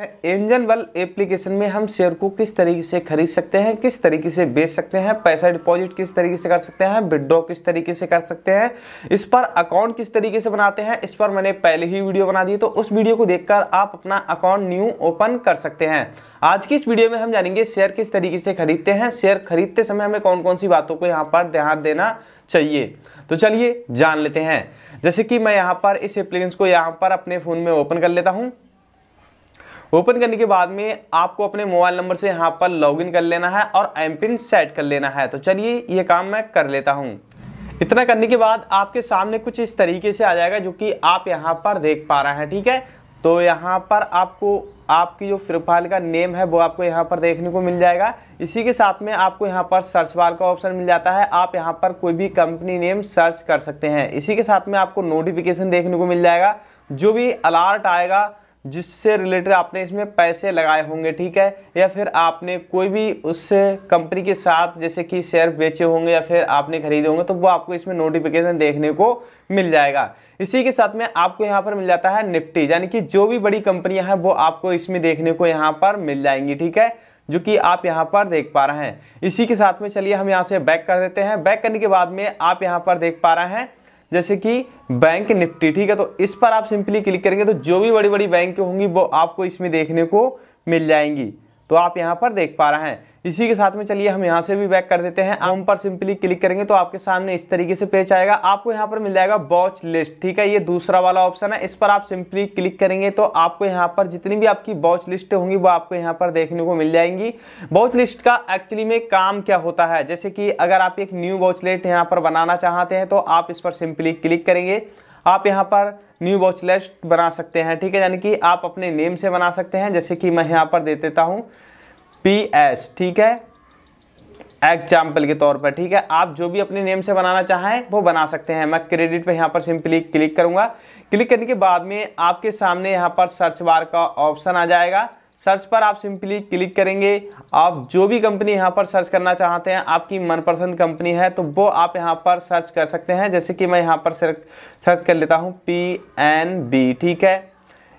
एंजन बल एप्लीकेशन में हम शेयर को किस तरीके से खरीद सकते हैं किस तरीके से बेच सकते हैं पैसा डिपॉजिट किस तरीके से कर सकते हैं विड्रॉ किस तरीके से कर सकते हैं इस पर अकाउंट किस तरीके से बनाते हैं इस पर मैंने पहले ही वीडियो बना दी तो उस वीडियो को देखकर आप अपना अकाउंट न्यू ओपन कर सकते हैं आज की इस वीडियो में हम जानेंगे शेयर किस तरीके से खरीदते हैं शेयर खरीदते समय हमें कौन कौन सी बातों को यहाँ पर ध्यान देना चाहिए तो चलिए जान लेते हैं जैसे कि मैं यहाँ पर इस एप्लीकेशन को यहाँ पर अपने फ़ोन में ओपन कर लेता हूँ ओपन करने के बाद में आपको अपने मोबाइल नंबर से यहाँ पर लॉगिन कर लेना है और एम पिन सेट कर लेना है तो चलिए ये काम मैं कर लेता हूँ इतना करने के बाद आपके सामने कुछ इस तरीके से आ जाएगा जो कि आप यहाँ पर देख पा रहे हैं ठीक है तो यहाँ पर आपको आपकी जो प्रोफाइल का नेम है वो आपको यहाँ पर देखने को मिल जाएगा इसी के साथ में आपको यहाँ पर सर्च बार का ऑप्शन मिल जाता है आप यहाँ पर कोई भी कंपनी नेम सर्च कर सकते हैं इसी के साथ में आपको नोटिफिकेशन देखने को मिल जाएगा जो भी अलार्ट आएगा जिससे रिलेटेड आपने इसमें पैसे लगाए होंगे ठीक है या फिर आपने कोई भी उस कंपनी के साथ जैसे कि शेयर बेचे होंगे या फिर आपने खरीदे होंगे तो वो आपको इसमें नोटिफिकेशन देखने को मिल जाएगा इसी के साथ में आपको यहाँ पर मिल जाता है निफ्टी यानी कि जो भी बड़ी कंपनियाँ हैं वो आपको इसमें देखने को यहाँ पर मिल जाएंगी ठीक है जो कि आप यहाँ पर देख पा रहे हैं इसी के साथ में चलिए हम यहाँ से बैक कर देते हैं बैक करने के बाद में आप यहाँ पर देख पा रहे हैं जैसे कि बैंक निफ्टी ठीक है तो इस पर आप सिंपली क्लिक करेंगे तो जो भी बड़ी बड़ी बैंक होंगी वो आपको इसमें देखने को मिल जाएंगी तो आप यहाँ पर देख पा रहे हैं इसी के साथ में चलिए हम यहाँ से भी बैक कर देते हैं आम पर सिंपली क्लिक करेंगे तो आपके सामने इस तरीके से पेज आएगा आपको यहाँ पर मिल जाएगा वॉच लिस्ट ठीक है ये दूसरा वाला ऑप्शन है इस पर आप सिंपली क्लिक करेंगे तो आपको यहाँ पर जितनी भी आपकी वॉच लिस्ट होंगी वो आपको यहाँ पर देखने को मिल जाएंगी वॉच लिस्ट का एक्चुअली में काम क्या होता है जैसे कि अगर आप एक न्यू वॉच लिस्ट यहाँ पर बनाना चाहते हैं तो आप इस पर सिंपली क्लिक करेंगे आप यहाँ पर न्यू वॉच लिस्ट बना सकते हैं ठीक है यानी कि आप अपने नेम से बना सकते हैं जैसे कि मैं यहाँ पर दे देता हूँ पी एस ठीक है एग्जाम्पल के तौर पर ठीक है आप जो भी अपने नेम से बनाना चाहें वो बना सकते हैं मैं क्रेडिट पे यहाँ पर सिंपली क्लिक करूँगा क्लिक करने के बाद में आपके सामने यहाँ पर सर्च बार का ऑप्शन आ जाएगा सर्च पर आप सिंपली क्लिक करेंगे आप जो भी कंपनी यहाँ पर सर्च करना चाहते हैं आपकी मनपसंद कंपनी है तो वो आप यहाँ पर सर्च कर सकते हैं जैसे कि मैं यहाँ पर सर्च कर लेता हूँ पी एन बी ठीक है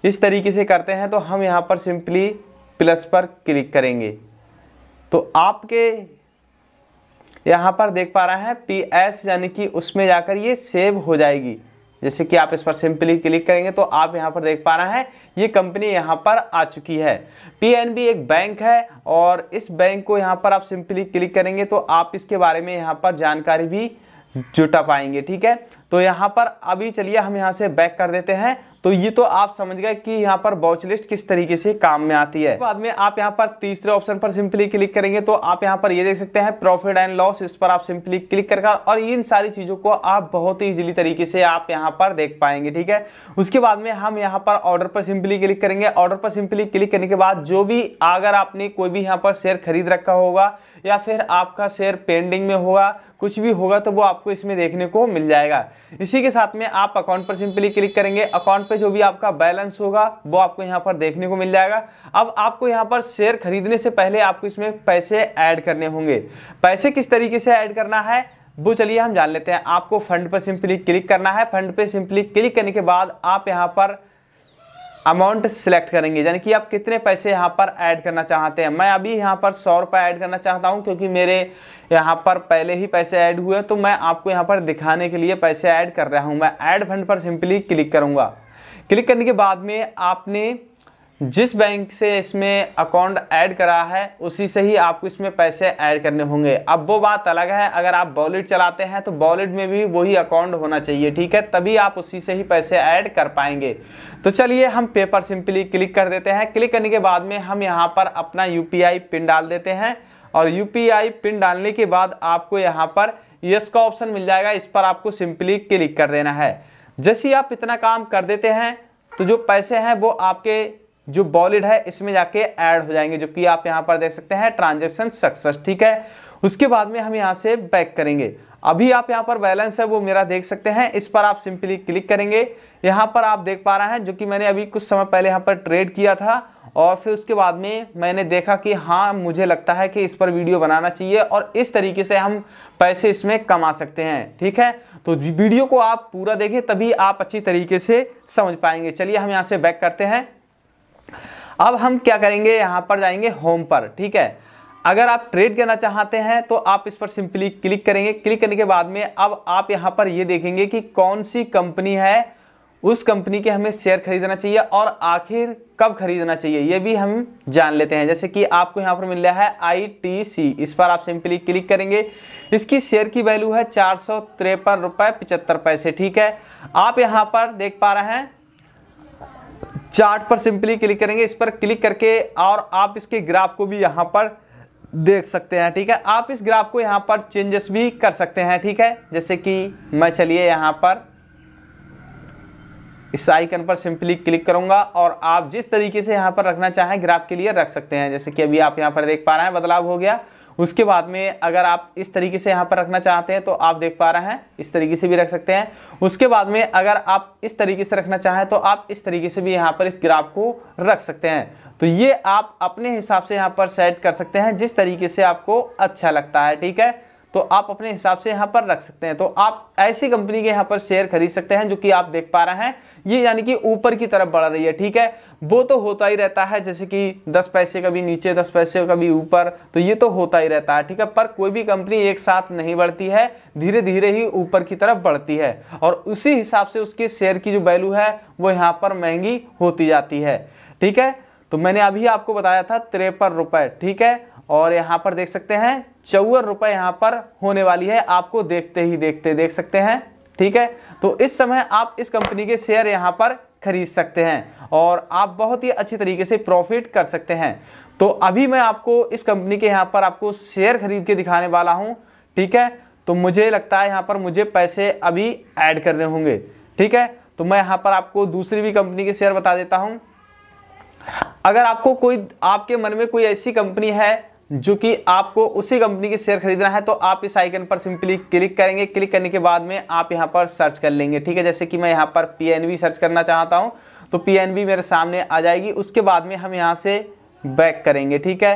इस तरीके से करते हैं तो हम यहाँ पर सिंपली प्लस पर क्लिक करेंगे तो आपके यहाँ पर देख पा रहे हैं पी एस यानी कि उसमें जाकर ये सेव हो जाएगी जैसे कि आप इस पर सिंपली क्लिक करेंगे तो आप यहाँ पर देख पा रहे हैं ये कंपनी यहाँ पर आ चुकी है बी एक बैंक है और इस बैंक को यहाँ पर आप सिंपली क्लिक करेंगे तो आप इसके बारे में यहाँ पर जानकारी भी जुटा पाएंगे ठीक है तो यहाँ पर अभी चलिए हम यहाँ से बैक कर देते हैं तो ये तो आप समझ गए कि यहाँ पर वॉच लिस्ट किस तरीके से काम में आती है बाद में आप यहाँ पर तीसरे ऑप्शन पर सिंपली क्लिक करेंगे तो आप यहाँ पर ये देख सकते हैं प्रॉफिट एंड लॉस इस पर आप सिंपली क्लिक कर और इन सारी चीज़ों को आप बहुत ही इजीली तरीके से आप यहाँ पर देख पाएंगे ठीक है उसके बाद में हम यहाँ पर ऑर्डर पर सिंपली क्लिक करेंगे ऑर्डर पर सिंपली क्लिक करने के बाद जो भी अगर आपने कोई भी यहाँ पर शेयर खरीद रखा होगा या फिर आपका शेयर पेंडिंग में होगा कुछ भी होगा तो वो आपको इसमें देखने को मिल जाएगा इसी के साथ में आप अकाउंट पर सिंपली क्लिक करेंगे अकाउंट पे जो भी आपका बैलेंस होगा वो आपको यहाँ पर देखने को मिल जाएगा अब आपको यहाँ पर शेयर खरीदने से पहले आपको इसमें पैसे ऐड करने होंगे पैसे किस तरीके से ऐड करना है वो चलिए हम जान लेते हैं आपको फंड पर सिंपली क्लिक करना है फंड पर सिंपली क्लिक करने के बाद आप यहाँ पर अमाउंट सेलेक्ट करेंगे यानी कि आप कितने पैसे यहाँ पर ऐड करना चाहते हैं मैं अभी यहाँ पर सौ रुपये ऐड करना चाहता हूँ क्योंकि मेरे यहाँ पर पहले ही पैसे ऐड हुए तो मैं आपको यहाँ पर दिखाने के लिए पैसे ऐड कर रहा हूँ मैं ऐड फंड पर सिंपली क्लिक करूँगा क्लिक करने के बाद में आपने जिस बैंक से इसमें अकाउंट ऐड करा है उसी से ही आपको इसमें पैसे ऐड करने होंगे अब वो बात अलग है अगर आप वॉलेट चलाते हैं तो वॉलेट में भी वही अकाउंट होना चाहिए ठीक है तभी आप उसी से ही पैसे ऐड कर पाएंगे तो चलिए हम पेपर सिंपली क्लिक कर देते हैं क्लिक करने के बाद में हम यहाँ पर अपना यू पिन डाल देते हैं और यू पिन डालने के बाद आपको यहाँ पर यस का ऑप्शन मिल जाएगा इस पर आपको सिंपली क्लिक कर देना है जैसे आप इतना काम कर देते हैं तो जो पैसे हैं वो आपके जो बॉलिड है इसमें जाके ऐड हो जाएंगे जो कि आप यहाँ पर देख सकते हैं ट्रांजेक्शन सक्सेस ठीक है उसके बाद में हम यहाँ से बैक करेंगे अभी आप यहाँ पर बैलेंस है वो मेरा देख सकते हैं इस पर आप सिंपली क्लिक करेंगे यहाँ पर आप देख पा रहे हैं जो कि मैंने अभी कुछ समय पहले यहाँ पर ट्रेड किया था और फिर उसके बाद में मैंने देखा कि हाँ मुझे लगता है कि इस पर वीडियो बनाना चाहिए और इस तरीके से हम पैसे इसमें कमा सकते हैं ठीक है तो वीडियो को आप पूरा देखें तभी आप अच्छी तरीके से समझ पाएंगे चलिए हम यहाँ से बैक करते हैं अब हम क्या करेंगे यहाँ पर जाएंगे होम पर ठीक है अगर आप ट्रेड करना चाहते हैं तो आप इस पर सिंपली क्लिक करेंगे क्लिक करने के बाद में अब आप यहाँ पर ये देखेंगे कि कौन सी कंपनी है उस कंपनी के हमें शेयर खरीदना चाहिए और आखिर कब खरीदना चाहिए ये भी हम जान लेते हैं जैसे कि आपको यहाँ पर मिल रहा है आई इस पर आप सिंपली क्लिक करेंगे इसकी शेयर की वैल्यू है चार सौ तिरपन पैसे ठीक है आप यहाँ पर देख पा रहे हैं चार्ट पर सिंपली क्लिक करेंगे इस पर क्लिक करके और आप इसके ग्राफ को भी यहाँ पर देख सकते हैं ठीक है आप इस ग्राफ को यहाँ पर चेंजेस भी कर सकते हैं ठीक है जैसे कि मैं चलिए यहाँ पर इस आइकन पर सिंपली क्लिक करूंगा और आप जिस तरीके से यहाँ पर रखना चाहें ग्राफ के लिए रख सकते हैं जैसे कि अभी आप यहाँ पर देख पा रहे हैं बदलाव हो गया उसके बाद में अगर आप इस तरीके से यहाँ पर रखना चाहते हैं तो आप देख पा रहे हैं इस तरीके से भी रख सकते हैं उसके बाद में अगर आप इस तरीके से रखना चाहें तो आप इस तरीके से भी यहाँ पर इस ग्राफ को रख सकते हैं तो ये आप अपने हिसाब से यहाँ पर सेट कर सकते हैं जिस तरीके से आपको अच्छा लगता है ठीक है तो आप अपने हिसाब से यहाँ पर रख सकते हैं तो आप ऐसी कंपनी के यहाँ पर शेयर खरीद सकते हैं जो कि आप देख पा रहे हैं ये यानी कि ऊपर की तरफ बढ़ रही है ठीक है वो तो होता ही रहता है जैसे कि 10 पैसे कभी नीचे 10 पैसे कभी ऊपर तो ये तो होता ही रहता है ठीक है पर कोई भी कंपनी एक साथ नहीं बढ़ती है धीरे धीरे ही ऊपर की तरफ बढ़ती है और उसी हिसाब से उसके शेयर की जो वैल्यू है वो यहाँ पर महंगी होती जाती है ठीक है तो मैंने अभी आपको बताया था तिरपन रुपये ठीक है और यहाँ पर देख सकते हैं चौवन रुपए यहाँ पर होने वाली है आपको देखते ही देखते देख सकते हैं ठीक है तो इस समय आप इस कंपनी के शेयर यहाँ पर खरीद सकते हैं और आप बहुत ही अच्छी तरीके से प्रॉफिट कर सकते हैं तो अभी मैं आपको इस कंपनी के यहाँ पर आपको शेयर खरीद के दिखाने वाला हूँ ठीक है तो मुझे लगता है यहाँ पर मुझे पैसे अभी ऐड करने होंगे ठीक है तो मैं यहाँ पर आपको दूसरी भी कंपनी के शेयर बता देता हूँ अगर आपको कोई आपके मन में कोई ऐसी कंपनी है जो कि आपको उसी कंपनी के शेयर खरीदना है तो आप इस आइकन पर सिंपली क्लिक करेंगे क्लिक करने के बाद में आप यहाँ पर सर्च कर लेंगे ठीक है जैसे कि मैं यहाँ पर पी सर्च करना चाहता हूँ तो पी मेरे सामने आ जाएगी उसके बाद में हम यहाँ से बैक करेंगे ठीक है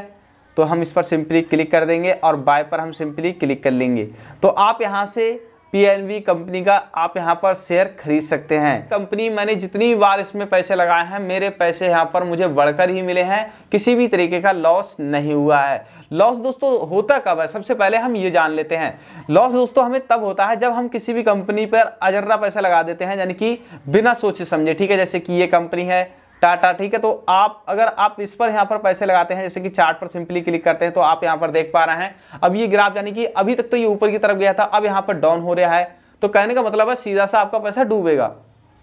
तो हम इस पर सिंपली क्लिक कर देंगे और बाय पर हम सिंपली क्लिक कर लेंगे तो आप यहाँ से पीएनबी कंपनी का आप यहां पर शेयर खरीद सकते हैं कंपनी मैंने जितनी बार इसमें पैसे लगाए हैं मेरे पैसे यहाँ पर मुझे बढ़कर ही मिले हैं किसी भी तरीके का लॉस नहीं हुआ है लॉस दोस्तों होता कब है सबसे पहले हम ये जान लेते हैं लॉस दोस्तों हमें तब होता है जब हम किसी भी कंपनी पर अजर्रा पैसा लगा देते हैं यानी कि बिना सोचे समझे ठीक है जैसे कि ये कंपनी है टाटा ठीक है तो आप अगर आप इस पर यहाँ पर पैसे लगाते हैं जैसे कि चार्ट पर सिंपली क्लिक करते हैं तो आप यहाँ पर देख पा रहे हैं अब ये ग्राफ यानी कि अभी तक तो ये ऊपर की तरफ गया था अब यहाँ पर डाउन हो रहा है तो कहने का मतलब है सीधा सा आपका पैसा डूबेगा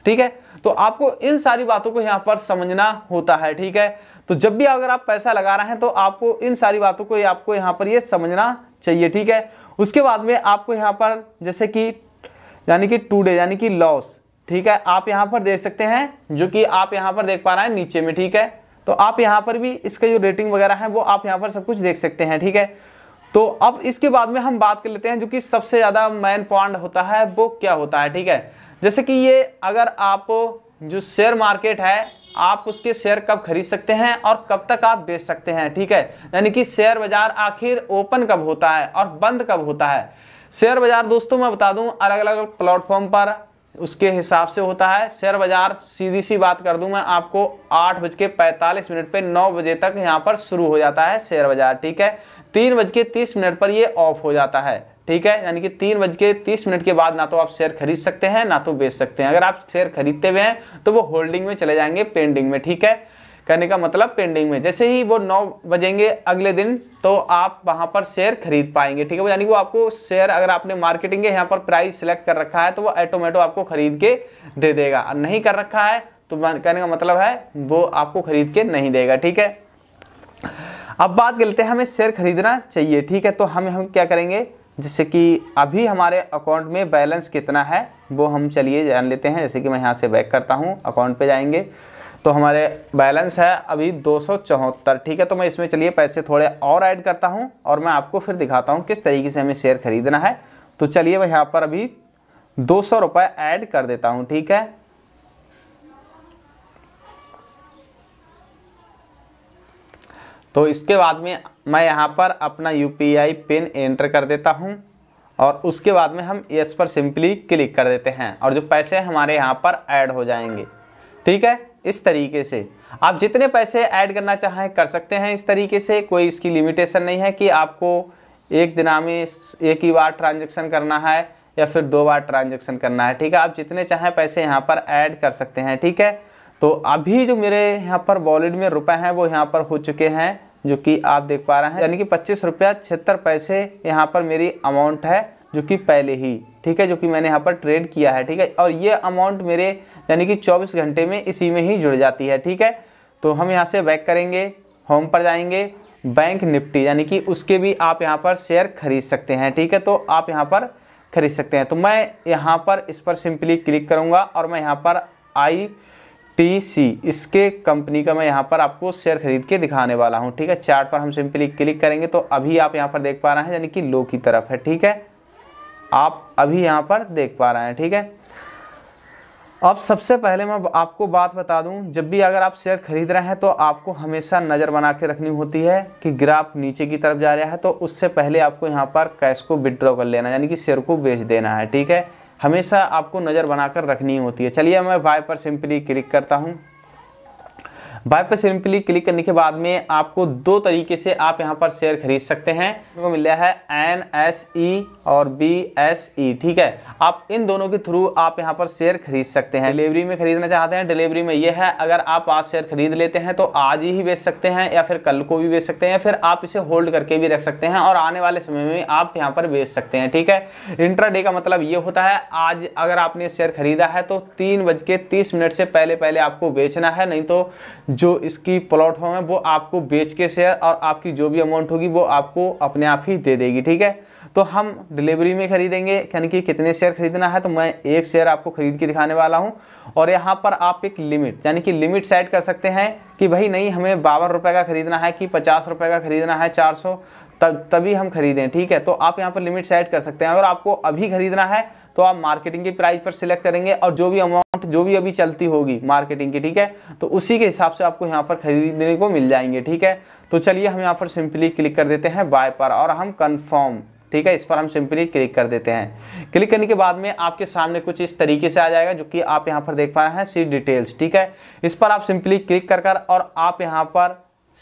ठीक है तो आपको इन सारी बातों को यहाँ पर समझना होता है ठीक है तो जब भी अगर आप पैसा लगा रहे हैं तो आपको इन सारी बातों को आपको यहाँ पर ये समझना चाहिए ठीक है उसके बाद में आपको यहाँ पर जैसे कि यानी कि टूडे यानी कि लॉस ठीक है आप यहां पर देख सकते हैं जो कि आप यहाँ पर देख पा रहे हैं नीचे में ठीक है तो आप यहाँ पर भी इसका जो रेटिंग वगैरह है वो आप यहाँ पर सब कुछ देख सकते हैं ठीक है तो अब इसके बाद में हम बात कर लेते हैं जो कि सबसे ज़्यादा मैन पॉइंट होता है वो क्या होता है ठीक है जैसे कि ये अगर आप जो शेयर मार्केट है आप उसके शेयर कब खरीद सकते हैं और कब तक आप बेच सकते हैं ठीक है यानी कि शेयर बाजार आखिर ओपन कब होता है और बंद कब होता है शेयर बाजार दोस्तों मैं बता दूं अलग अलग प्लेटफॉर्म पर उसके हिसाब से होता है शेयर बाजार सीधी सी बात कर दूं मैं आपको आठ बज के पैंतालीस मिनट पे नौ बजे तक यहाँ पर शुरू हो जाता है शेयर बाजार ठीक है तीन बज के तीस मिनट पर ये ऑफ हो जाता है ठीक है यानी कि तीन बज के तीस मिनट के बाद ना तो आप शेयर खरीद सकते हैं ना तो बेच सकते हैं अगर आप शेयर खरीदते हुए हैं तो वो होल्डिंग में चले जाएंगे पेंडिंग में ठीक है कहने का मतलब पेंडिंग में जैसे ही वो नौ बजेंगे अगले दिन तो आप वहाँ पर शेयर खरीद पाएंगे ठीक है वो यानी कि वो आपको शेयर अगर आपने मार्केटिंग के यहाँ पर प्राइस सेलेक्ट कर रखा है तो वो ऑटोमेटो आपको खरीद के दे देगा और नहीं कर रखा है तो कहने का मतलब है वो आपको खरीद के नहीं देगा ठीक है अब बात करते हैं हमें शेयर खरीदना चाहिए ठीक है तो हम हम क्या करेंगे जैसे कि अभी हमारे अकाउंट में बैलेंस कितना है वो हम चलिए जान लेते हैं जैसे कि मैं यहाँ से बैक करता हूँ अकाउंट पे जाएंगे तो हमारे बैलेंस है अभी दो ठीक है तो मैं इसमें चलिए पैसे थोड़े और ऐड करता हूँ और मैं आपको फिर दिखाता हूँ किस तरीके से हमें शेयर खरीदना है तो चलिए मैं यहाँ पर अभी दो सौ रुपये ऐड कर देता हूँ ठीक है तो इसके बाद में मैं यहाँ पर अपना यू पिन एंटर कर देता हूँ और उसके बाद में हम यस पर सिंपली क्लिक कर देते हैं और जो पैसे हमारे यहाँ पर ऐड हो जाएंगे ठीक है इस तरीके से आप जितने पैसे ऐड करना चाहें कर सकते हैं इस तरीके से कोई इसकी लिमिटेशन नहीं है कि आपको एक दिन में एक ही बार ट्रांजेक्शन करना है या फिर दो बार ट्रांजेक्शन करना है ठीक है आप जितने चाहें पैसे यहाँ पर ऐड कर सकते हैं ठीक है तो अभी जो मेरे यहाँ पर वॉलेट में रुपए हैं वो यहाँ पर हो चुके हैं जो कि आप देख पा रहे हैं यानी कि पच्चीस रुपया छिहत्तर पैसे यहाँ पर मेरी अमाउंट है जो कि पहले ही ठीक है जो कि मैंने यहाँ पर ट्रेड किया है ठीक है और ये अमाउंट मेरे यानी कि 24 घंटे में इसी में ही जुड़ जाती है ठीक है तो हम यहाँ से बैक करेंगे होम पर जाएंगे बैंक निफ्टी यानी कि उसके भी आप यहाँ पर शेयर खरीद सकते हैं ठीक है तो आप यहाँ पर खरीद सकते हैं तो मैं यहाँ पर इस पर सिंपली क्लिक करूँगा और मैं यहाँ पर आई टी सी इसके कंपनी का मैं यहाँ पर आपको शेयर खरीद के दिखाने वाला हूँ ठीक है चार्ट पर हम सिंपली क्लिक करेंगे तो अभी आप यहाँ पर देख पा रहे हैं यानी कि लो की तरफ है ठीक है आप अभी यहाँ पर देख पा रहे हैं ठीक है अब सबसे पहले मैं आपको बात बता दूं जब भी अगर आप शेयर खरीद रहे हैं तो आपको हमेशा नज़र बना के रखनी होती है कि ग्राफ नीचे की तरफ जा रहा है तो उससे पहले आपको यहाँ पर कैश को विड्रॉ कर लेना यानी कि शेयर को बेच देना है ठीक है हमेशा आपको नज़र बनाकर रखनी होती है चलिए मैं बाय पर सिंपली क्लिक करता हूँ बाय पर सिंपली क्लिक करने के बाद में आपको दो तरीके से आप यहाँ पर शेयर खरीद सकते हैं आपको मिल गया है एन एस ई और बी एस ई ठीक है आप इन दोनों के थ्रू आप यहाँ पर शेयर खरीद सकते हैं डिलीवरी में खरीदना चाहते हैं डिलीवरी में ये है अगर आप आज शेयर खरीद लेते हैं तो आज ही बेच सकते हैं या फिर कल को भी बेच सकते हैं या फिर आप इसे होल्ड करके भी रख सकते हैं और आने वाले समय में आप यहाँ पर बेच सकते हैं ठीक है इंट्राडे का मतलब ये होता है आज अगर आपने शेयर खरीदा है तो तीन बज के तीस मिनट से पहले पहले आपको बेचना है नहीं तो जो इसकी प्लॉट होम है वो आपको बेच के शेयर और आपकी जो भी अमाउंट होगी वो आपको अपने आप ही दे देगी ठीक है तो हम डिलीवरी में खरीदेंगे यानी कि कितने शेयर खरीदना है तो मैं एक शेयर आपको खरीद के दिखाने वाला हूँ और यहाँ पर आप एक लिमिट यानी कि लिमिट सेट कर सकते हैं कि भाई नहीं हमें बावन रुपये का खरीदना है कि पचास रुपये का खरीदना है चार सौ तब तभी हम खरीदें ठीक है तो आप यहाँ पर लिमिट सेट कर सकते हैं अगर आपको अभी खरीदना है तो आप मार्केटिंग के प्राइस पर सिलेक्ट करेंगे और जो भी अमाउंट जो भी अभी चलती होगी मार्केटिंग की ठीक है तो उसी के हिसाब से आपको यहाँ पर खरीदने को मिल जाएंगे ठीक है तो चलिए हम यहाँ पर सिंपली क्लिक कर देते हैं बाय पर और हम कन्फर्म ठीक है इस पर हम सिंपली क्लिक कर देते हैं क्लिक करने के बाद में आपके सामने कुछ इस तरीके से आ जाएगा जो कि आप यहाँ पर देख पा रहे हैं सी डिटेल्स ठीक है इस पर आप सिंपली क्लिक कर कर और आप यहाँ पर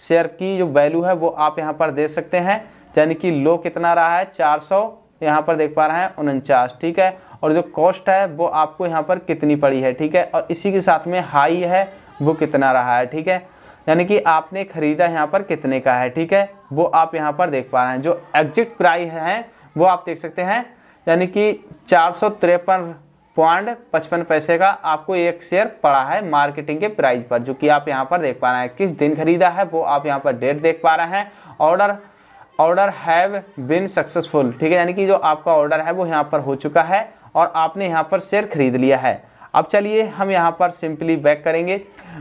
शेयर की जो वैल्यू है वो आप यहाँ पर दे सकते हैं यानी कि लो कितना रहा है 400 सौ यहाँ पर देख पा रहे हैं उनचास ठीक है और जो कॉस्ट है वो आपको यहाँ पर कितनी पड़ी है ठीक है और इसी के साथ में हाई है वो कितना रहा है ठीक है यानी कि आपने ख़रीदा यहाँ पर कितने का है ठीक है वो आप यहाँ पर देख पा रहे हैं जो एग्जिट प्राइस है वो आप देख सकते हैं यानी कि चार पॉइंट पचपन पैसे का आपको एक शेयर पड़ा है मार्केटिंग के प्राइस पर जो कि आप यहाँ पर देख पा रहे हैं किस दिन खरीदा है वो आप यहाँ पर डेट देख पा रहे हैं order order have been successful ठीक है यानी कि जो आपका ऑर्डर है वो यहाँ पर हो चुका है और आपने यहाँ पर शेयर खरीद लिया है अब चलिए हम यहाँ पर सिंपली बैक करेंगे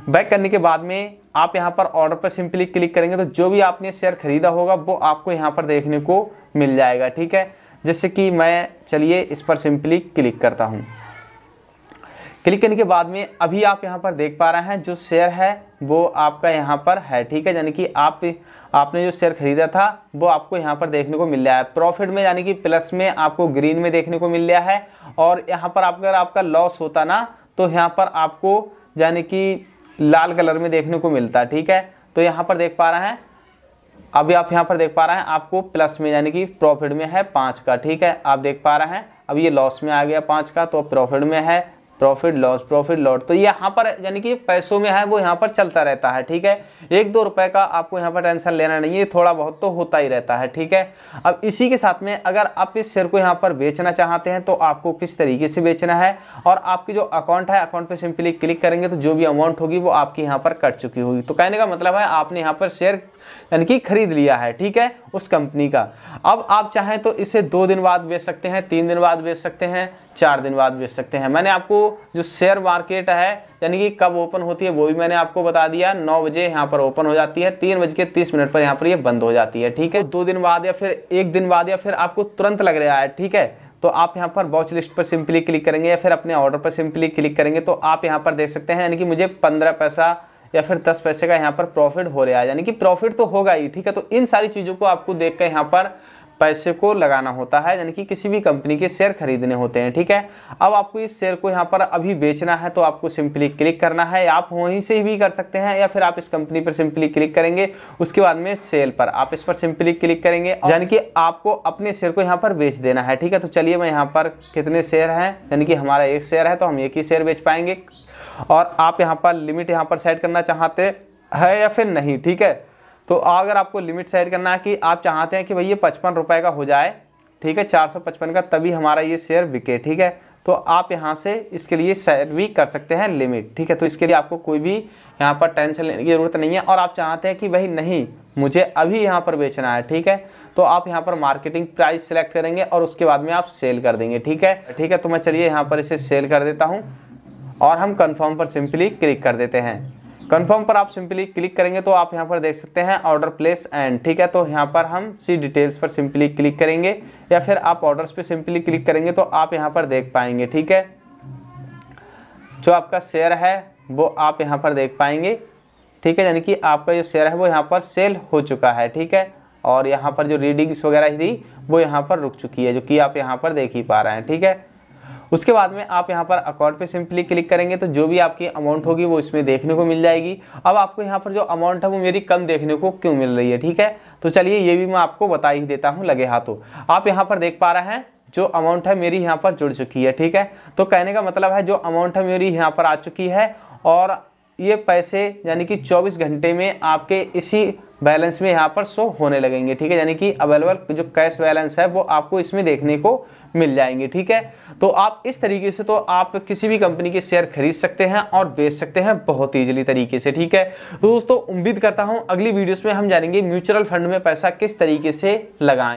बैक करने के बाद में आप यहाँ पर ऑर्डर पर सिंपली क्लिक करेंगे तो जो भी आपने शेयर खरीदा होगा वो आपको यहाँ पर देखने को मिल जाएगा ठीक है जैसे कि मैं चलिए इस पर सिंपली क्लिक करता हूँ क्लिक करने के बाद में अभी आप यहाँ पर देख पा रहे हैं जो शेयर है वो आपका यहाँ पर है ठीक है यानी कि आप आपने जो शेयर खरीदा था वो आपको यहाँ पर देखने को मिल रहा है प्रॉफिट में यानी कि प्लस में आपको ग्रीन में देखने को मिल रहा है और यहाँ पर आप अगर आपका लॉस होता ना तो यहाँ पर आपको यानी कि लाल कलर में देखने को मिलता ठीक है तो यहाँ पर देख पा रहे हैं अभी आप यहाँ पर देख पा रहे हैं आपको प्लस में यानी कि प्रॉफिट में है पाँच का ठीक है आप देख पा रहे हैं अब ये लॉस में आ गया पाँच का तो प्रॉफिट में है प्रॉफिट लॉस प्रॉफिट लॉस तो यहाँ पर यानी कि पैसों में है वो यहाँ पर चलता रहता है ठीक है एक दो रुपए का आपको यहाँ पर टेंशन लेना नहीं है थोड़ा बहुत तो होता ही रहता है ठीक है अब इसी के साथ में अगर आप इस शेयर को यहाँ पर बेचना चाहते हैं तो आपको किस तरीके से बेचना है और आपकी जो अकाउंट है अकाउंट पर सिंपली क्लिक करेंगे तो जो भी अमाउंट होगी वो आपकी यहाँ पर कट चुकी होगी तो कहने का मतलब है आपने यहाँ पर शेयर यानी कि खरीद लिया है ठीक है उस कंपनी का अब आप चाहें तो इसे दो दिन बाद बेच सकते हैं तीन दिन बाद बेच सकते हैं चार दिन बाद बेच सकते हैं मैंने आपको जो शेयर मार्केट है यानी कि कब ओपन होती है वो भी मैंने आपको बता दिया नौ बजे यहाँ पर ओपन हो जाती है तीन बज के तीस मिनट पर यहाँ पर ये यह बंद हो जाती है ठीक है दो दिन बाद या फिर एक दिन बाद या फिर आपको तुरंत लग रहा है ठीक है तो आप यहाँ पर वॉच लिस्ट पर सिंपली क्लिक करेंगे या फिर अपने ऑर्डर पर सिंपली क्लिक करेंगे तो आप यहाँ पर देख सकते हैं यानी कि मुझे पंद्रह पैसा या फिर दस पैसे का यहाँ पर प्रॉफिट हो रहा है यानी कि प्रॉफिट तो होगा ही ठीक है तो इन सारी चीज़ों को आपको देख कर यहाँ पर पैसे को लगाना होता है यानी कि किसी भी कंपनी के शेयर खरीदने होते हैं ठीक है अब आपको इस शेयर को यहाँ पर अभी बेचना है तो आपको सिंपली क्लिक करना है आप वहीं से भी कर सकते हैं या फिर आप इस कंपनी पर सिंपली क्लिक करेंगे उसके बाद में सेल पर आप इस पर सिंपली क्लिक करेंगे यानी कि आपको अपने शेयर को यहाँ पर बेच देना है ठीक है तो चलिए मैं यहाँ पर कितने शेयर हैं यानी कि हमारा एक शेयर है तो हम एक ही शेयर बेच पाएंगे और आप यहाँ पर लिमिट यहाँ पर सेट करना चाहते है या फिर नहीं ठीक है तो अगर आपको लिमिट सेट करना है कि आप चाहते हैं कि भाई ये पचपन रुपये का हो जाए ठीक है चार सौ पचपन का तभी हमारा ये शेयर बिके ठीक है तो आप यहाँ से इसके लिए सेट भी कर सकते हैं लिमिट ठीक है तो इसके लिए आपको कोई भी यहाँ पर टेंशन लेने की ज़रूरत नहीं है और आप चाहते हैं कि भाई नहीं मुझे अभी यहाँ पर बेचना है ठीक है तो आप यहाँ पर मार्केटिंग प्राइस सेलेक्ट करेंगे और उसके बाद में आप सेल कर देंगे ठीक है ठीक है तो मैं चलिए यहाँ पर इसे सेल कर देता हूँ और हम कन्फर्म पर सिंपली क्लिक कर देते हैं कंफर्म पर आप सिंपली क्लिक करेंगे तो आप यहाँ पर देख सकते हैं ऑर्डर प्लेस एंड ठीक है तो यहाँ पर हम सी डिटेल्स पर सिंपली क्लिक करेंगे या फिर आप ऑर्डर्स पे सिंपली क्लिक करेंगे तो आप यहाँ पर देख पाएंगे ठीक है जो आपका शेयर है वो आप यहाँ पर देख पाएंगे ठीक है यानी कि आपका जो शेयर है वो यहाँ पर सेल हो चुका है ठीक है और यहाँ पर जो रीडिंग्स वगैरह थी वो यहाँ पर रुक चुकी है जो कि आप यहाँ पर देख ही पा रहे हैं ठीक है उसके बाद में आप यहाँ पर अकाउंट पे सिंपली क्लिक करेंगे तो जो भी आपकी अमाउंट होगी वो इसमें देखने को मिल जाएगी अब आपको यहाँ पर जो अमाउंट है वो मेरी कम देखने को क्यों मिल रही है ठीक है तो चलिए ये भी मैं आपको बता ही देता हूँ लगे हाथों आप यहाँ पर देख पा रहे हैं जो अमाउंट है मेरी यहाँ पर जुड़ चुकी है ठीक है तो कहने का मतलब है जो अमाउंट है मेरी यहाँ पर आ चुकी है और ये पैसे यानी कि 24 घंटे में आपके इसी बैलेंस में यहाँ पर शो होने लगेंगे ठीक है यानी कि अवेलेबल जो कैश बैलेंस है वो आपको इसमें देखने को मिल जाएंगे ठीक है तो आप इस तरीके से तो आप किसी भी कंपनी के शेयर खरीद सकते हैं और बेच सकते हैं बहुत ईजिली तरीके से ठीक है तो दोस्तों उम्मीद करता हूं अगली वीडियोस में हम जानेंगे म्यूचुअल फंड में पैसा किस तरीके से लगाएं